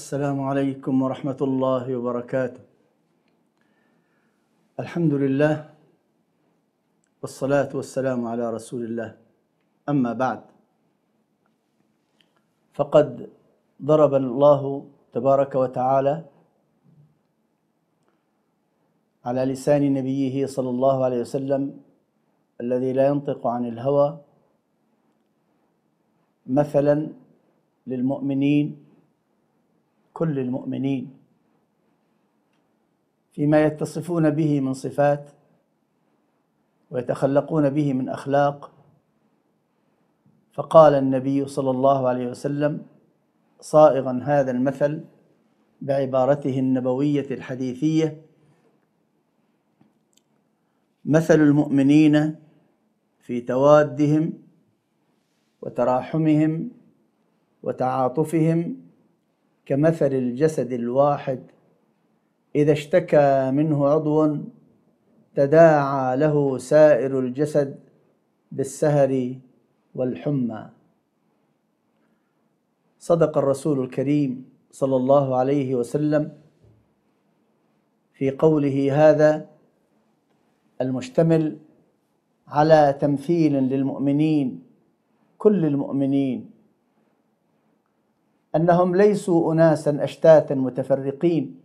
السلام عليكم ورحمة الله وبركاته الحمد لله والصلاة والسلام على رسول الله أما بعد فقد ضرب الله تبارك وتعالى على لسان نبيه صلى الله عليه وسلم الذي لا ينطق عن الهوى مثلا للمؤمنين كل المؤمنين فيما يتصفون به من صفات ويتخلقون به من اخلاق فقال النبي صلى الله عليه وسلم صائغا هذا المثل بعبارته النبويه الحديثيه مثل المؤمنين في توادهم وتراحمهم وتعاطفهم كمثل الجسد الواحد إذا اشتكى منه عضو تداعى له سائر الجسد بالسهر والحمى صدق الرسول الكريم صلى الله عليه وسلم في قوله هذا المشتمل على تمثيل للمؤمنين كل المؤمنين انهم ليسوا اناسا اشتاتا متفرقين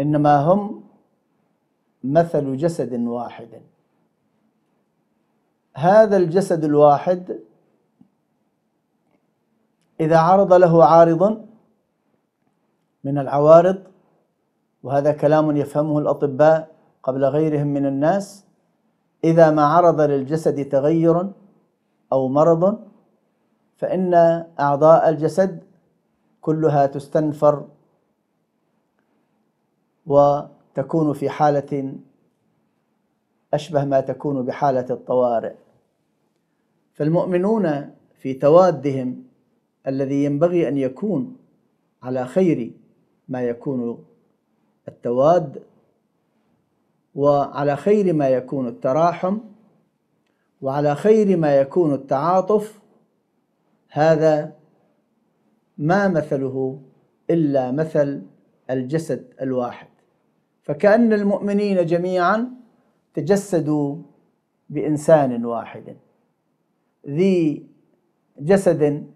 انما هم مثل جسد واحد هذا الجسد الواحد اذا عرض له عارض من العوارض وهذا كلام يفهمه الاطباء قبل غيرهم من الناس اذا ما عرض للجسد تغير او مرض فإن أعضاء الجسد كلها تستنفر وتكون في حالة أشبه ما تكون بحالة الطوارئ فالمؤمنون في توادهم الذي ينبغي أن يكون على خير ما يكون التواد وعلى خير ما يكون التراحم وعلى خير ما يكون التعاطف هذا ما مثله إلا مثل الجسد الواحد فكأن المؤمنين جميعا تجسدوا بإنسان واحد ذي جسد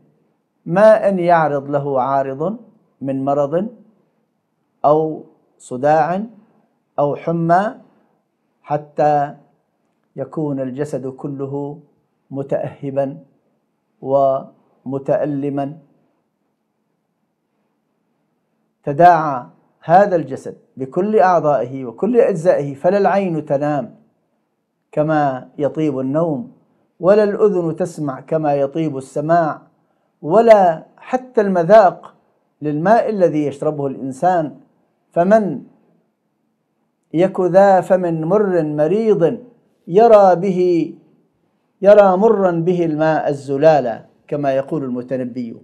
ما أن يعرض له عارض من مرض أو صداع أو حمى حتى يكون الجسد كله متأهبا و متألما تداعى هذا الجسد بكل أعضائه وكل أجزائه فلا العين تنام كما يطيب النوم ولا الأذن تسمع كما يطيب السماع ولا حتى المذاق للماء الذي يشربه الإنسان فمن يك ذا فم مر مريض يرى به يرى مرا به الماء الزلالا كما يقول المتنبي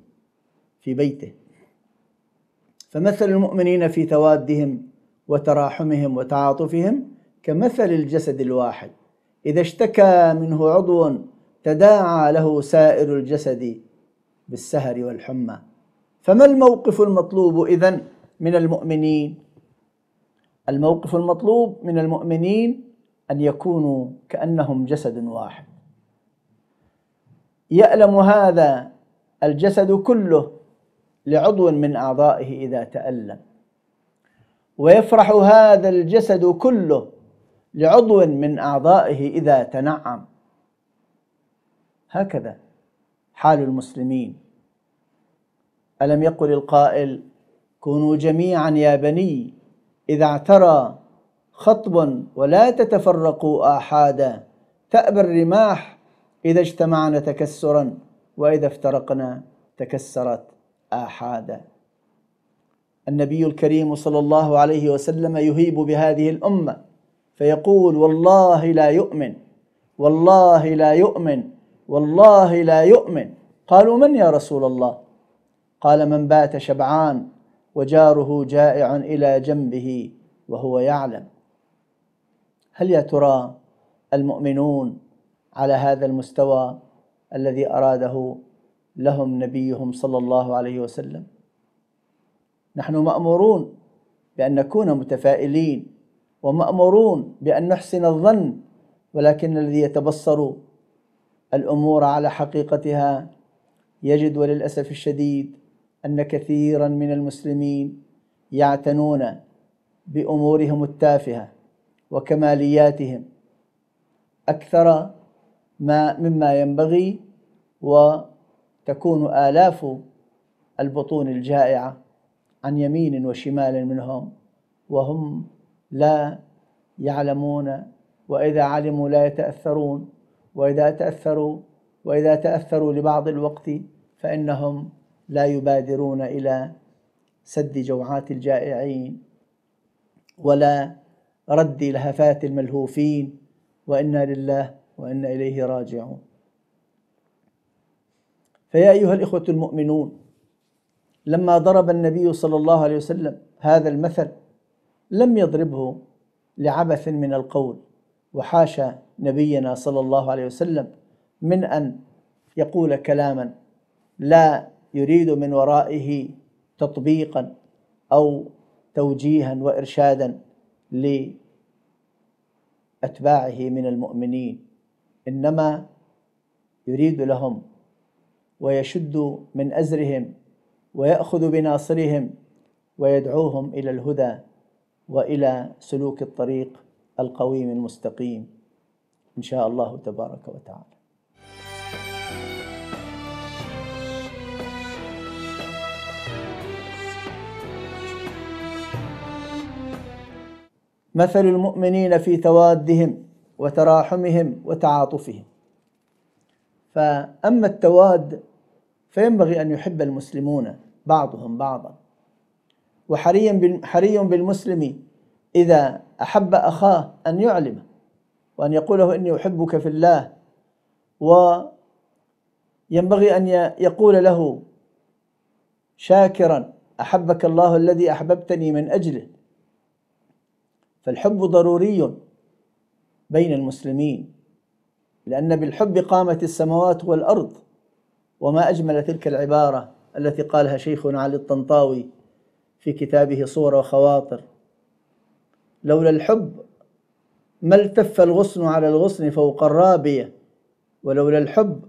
في بيته فمثل المؤمنين في توادهم وتراحمهم وتعاطفهم كمثل الجسد الواحد إذا اشتكى منه عضو تداعى له سائر الجسد بالسهر والحمى فما الموقف المطلوب إذا من المؤمنين الموقف المطلوب من المؤمنين أن يكونوا كأنهم جسد واحد يألم هذا الجسد كله لعضو من أعضائه إذا تألم ويفرح هذا الجسد كله لعضو من أعضائه إذا تنعم هكذا حال المسلمين ألم يقل القائل كونوا جميعا يا بني إذا اعترى خطب ولا تتفرقوا آحادا تأبى الرماح إذا اجتمعنا تكسرا وإذا افترقنا تكسرت آحادا النبي الكريم صلى الله عليه وسلم يهيب بهذه الأمة فيقول والله لا يؤمن والله لا يؤمن والله لا يؤمن قالوا من يا رسول الله قال من بات شبعان وجاره جائع إلى جنبه وهو يعلم هل يا ترى المؤمنون على هذا المستوى الذي أراده لهم نبيهم صلى الله عليه وسلم نحن مأمورون بأن نكون متفائلين ومأمورون بأن نحسن الظن ولكن الذي يتبصر الأمور على حقيقتها يجد وللأسف الشديد أن كثيرا من المسلمين يعتنون بأمورهم التافهة وكمالياتهم أكثر ما مما ينبغي وتكون آلاف البطون الجائعة عن يمين وشمال منهم وهم لا يعلمون وإذا علموا لا يتأثرون وإذا تأثروا وإذا تأثروا لبعض الوقت فإنهم لا يبادرون إلى سد جوعات الجائعين ولا رد لهفات الملهوفين وإنا لله وإن إليه راجعون فيا أيها الإخوة المؤمنون لما ضرب النبي صلى الله عليه وسلم هذا المثل لم يضربه لعبث من القول وحاشا نبينا صلى الله عليه وسلم من أن يقول كلاما لا يريد من ورائه تطبيقا أو توجيها وإرشادا لأتباعه من المؤمنين إنما يريد لهم ويشد من أزرهم ويأخذ بناصرهم ويدعوهم إلى الهدى وإلى سلوك الطريق القويم المستقيم إن شاء الله تبارك وتعالى مثل المؤمنين في توادهم وتراحمهم وتعاطفهم فأما التواد فينبغي أن يحب المسلمون بعضهم بعضا وحري بالمسلم إذا أحب أخاه أن يعلمه وأن يقول له إني أحبك في الله وينبغي أن يقول له شاكرا أحبك الله الذي أحببتني من أجله فالحب ضروري بين المسلمين لأن بالحب قامت السماوات والأرض وما أجمل تلك العبارة التي قالها شيخنا علي الطنطاوي في كتابه صور وخواطر لولا الحب ما التف الغصن على الغصن فوق الرابية ولولا الحب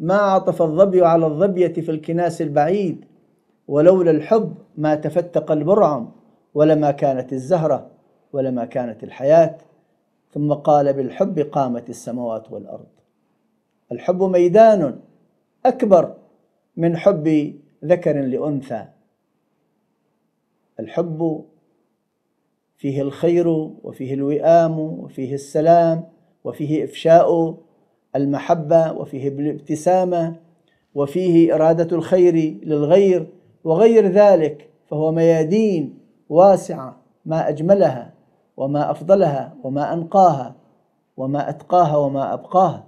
ما عطف الظبي على الظبية في الكناس البعيد ولولا الحب ما تفتق البرعم ولما كانت الزهرة ولما كانت الحياة ثم قال بالحب قامت السماوات والارض الحب ميدان اكبر من حب ذكر لانثى الحب فيه الخير وفيه الوئام وفيه السلام وفيه افشاء المحبه وفيه الابتسامه وفيه اراده الخير للغير وغير ذلك فهو ميادين واسعه ما اجملها وما افضلها وما انقاها وما اتقاها وما ابقاها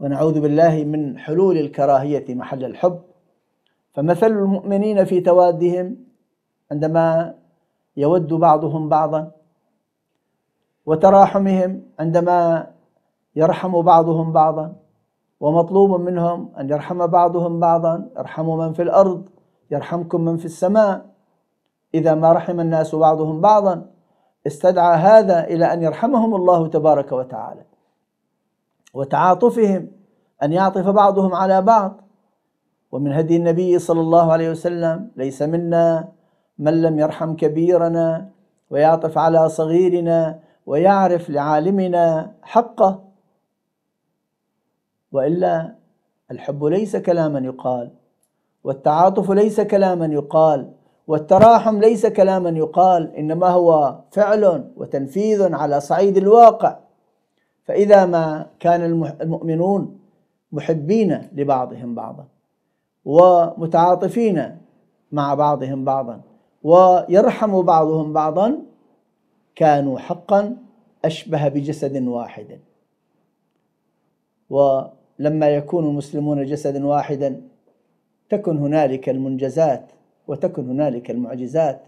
ونعوذ بالله من حلول الكراهيه محل الحب فمثل المؤمنين في توادهم عندما يود بعضهم بعضا وتراحمهم عندما يرحم بعضهم بعضا ومطلوب منهم ان يرحم بعضهم بعضا ارحموا من في الارض يرحمكم من في السماء إذا ما رحم الناس بعضهم بعضا استدعى هذا إلى أن يرحمهم الله تبارك وتعالى وتعاطفهم أن يعطف بعضهم على بعض ومن هدي النبي صلى الله عليه وسلم ليس منا من لم يرحم كبيرنا ويعطف على صغيرنا ويعرف لعالمنا حقه والا الحب ليس كلاما يقال والتعاطف ليس كلاما يقال والتراحم ليس كلاما يقال انما هو فعل وتنفيذ على صعيد الواقع فاذا ما كان المؤمنون محبين لبعضهم بعضا ومتعاطفين مع بعضهم بعضا ويرحم بعضهم بعضا كانوا حقا اشبه بجسد واحد ولما يكون المسلمون جسدا واحدا تكن هنالك المنجزات وتكن هنالك المعجزات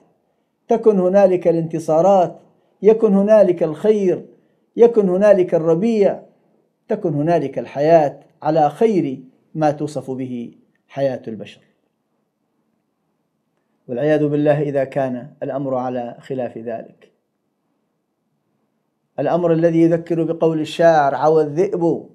تكن هنالك الانتصارات يكن هنالك الخير يكن هنالك الربيع تكن هنالك الحياة على خير ما توصف به حياة البشر والعياذ بالله إذا كان الأمر على خلاف ذلك الأمر الذي يذكر بقول الشاعر عوى الذئب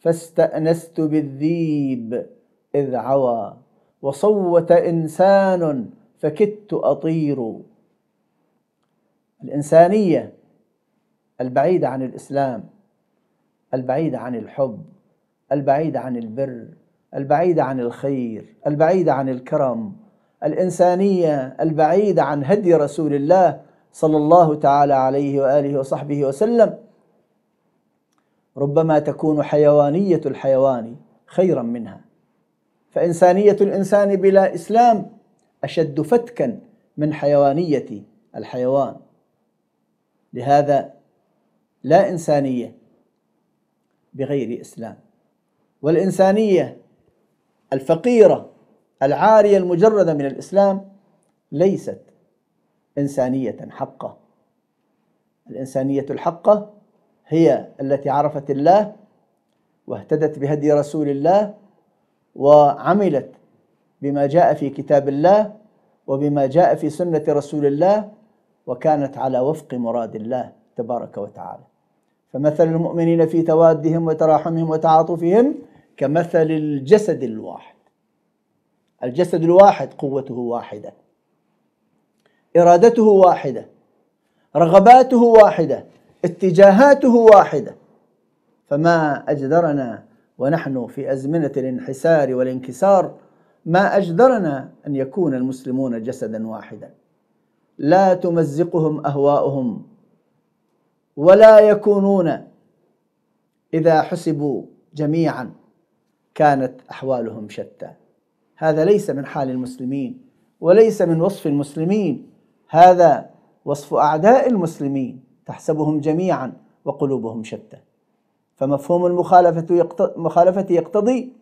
فاستأنست بالذيب إذ عوى وصوت إنسان فكدت أطير الإنسانية البعيدة عن الإسلام البعيدة عن الحب البعيدة عن البر البعيدة عن الخير البعيدة عن الكرم الإنسانية البعيدة عن هدي رسول الله صلى الله تعالى عليه وآله وصحبه وسلم ربما تكون حيوانية الحيوان خيرا منها فإنسانية الإنسان بلا إسلام أشد فتكا من حيوانية الحيوان لهذا لا إنسانية بغير إسلام والإنسانية الفقيرة العارية المجردة من الإسلام ليست إنسانية حقة الإنسانية الحقة هي التي عرفت الله واهتدت بهدي رسول الله وعملت بما جاء في كتاب الله وبما جاء في سنة رسول الله وكانت على وفق مراد الله تبارك وتعالى فمثل المؤمنين في توادهم وتراحمهم وتعاطفهم كمثل الجسد الواحد الجسد الواحد قوته واحدة إرادته واحدة رغباته واحدة اتجاهاته واحدة فما أجدرنا ونحن في أزمنة الانحسار والانكسار ما أجدرنا أن يكون المسلمون جسدا واحدا لا تمزقهم أهواؤهم ولا يكونون إذا حسبوا جميعا كانت أحوالهم شتى هذا ليس من حال المسلمين وليس من وصف المسلمين هذا وصف أعداء المسلمين تحسبهم جميعا وقلوبهم شتى فمفهوم المخالفة مخالفة يقتضي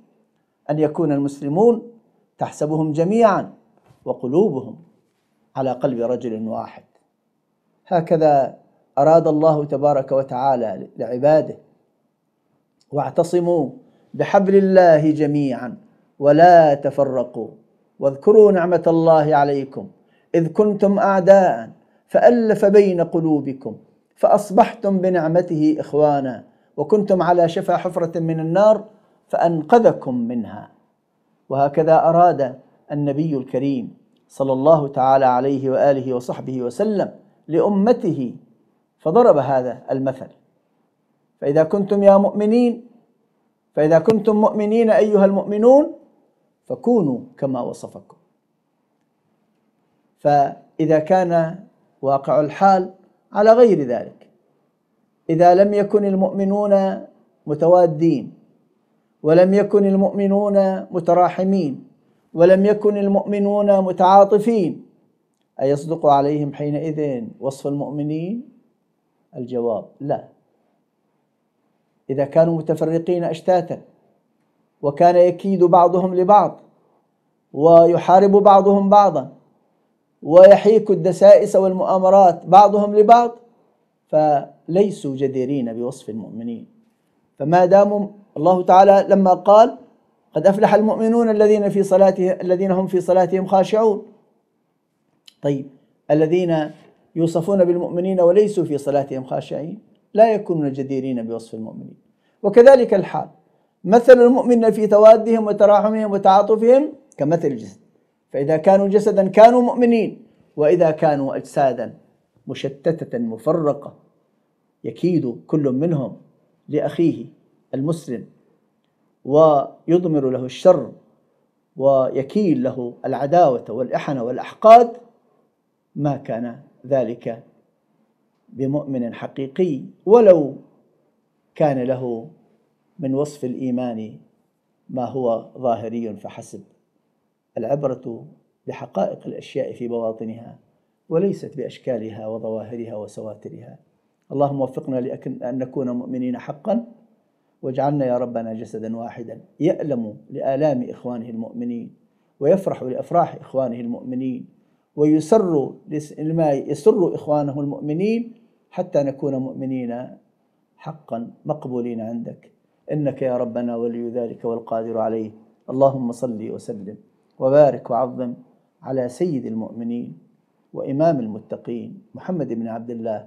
أن يكون المسلمون تحسبهم جميعا وقلوبهم على قلب رجل واحد هكذا أراد الله تبارك وتعالى لعباده واعتصموا بحبل الله جميعا ولا تفرقوا واذكروا نعمة الله عليكم إذ كنتم أعداء فألف بين قلوبكم فأصبحتم بنعمته إخوانا وكنتم على شفا حفرة من النار فأنقذكم منها وهكذا أراد النبي الكريم صلى الله تعالى عليه وآله وصحبه وسلم لأمته فضرب هذا المثل فإذا كنتم يا مؤمنين فإذا كنتم مؤمنين أيها المؤمنون فكونوا كما وصفكم فإذا كان واقع الحال على غير ذلك إذا لم يكن المؤمنون متوادين ولم يكن المؤمنون متراحمين ولم يكن المؤمنون متعاطفين أيصدق عليهم حينئذ وصف المؤمنين؟ الجواب لا إذا كانوا متفرقين أشتاتا وكان يكيد بعضهم لبعض ويحارب بعضهم بعضا ويحيك الدسائس والمؤامرات بعضهم لبعض ف ليسوا جديرين بوصف المؤمنين فما داموا الله تعالى لما قال قد أفلح المؤمنون الذين في صلاته الذين هم في صلاتهم خاشعون طيب الذين يوصفون بالمؤمنين وليسوا في صلاتهم خاشعين لا يكونون جديرين بوصف المؤمنين وكذلك الحال مثل المؤمن في توادهم وتراحمهم وتعاطفهم كمثل الجسد فإذا كانوا جسدا كانوا مؤمنين وإذا كانوا أجسادا مشتتة مفرقة يكيد كل منهم لأخيه المسلم ويضمر له الشر ويكيل له العداوة والإحنة والأحقاد ما كان ذلك بمؤمن حقيقي ولو كان له من وصف الإيمان ما هو ظاهري فحسب العبرة بحقائق الأشياء في بواطنها وليست بأشكالها وظواهرها وسواترها اللهم وفقنا لأن نكون مؤمنين حقا واجعلنا يا ربنا جسدا واحدا يألم لآلام إخوانه المؤمنين ويفرح لأفراح إخوانه المؤمنين ويسر لما يسر إخوانه المؤمنين حتى نكون مؤمنين حقا مقبولين عندك إنك يا ربنا ولي ذلك والقادر عليه اللهم صل وسلم وبارك وعظم على سيد المؤمنين وإمام المتقين محمد بن عبد الله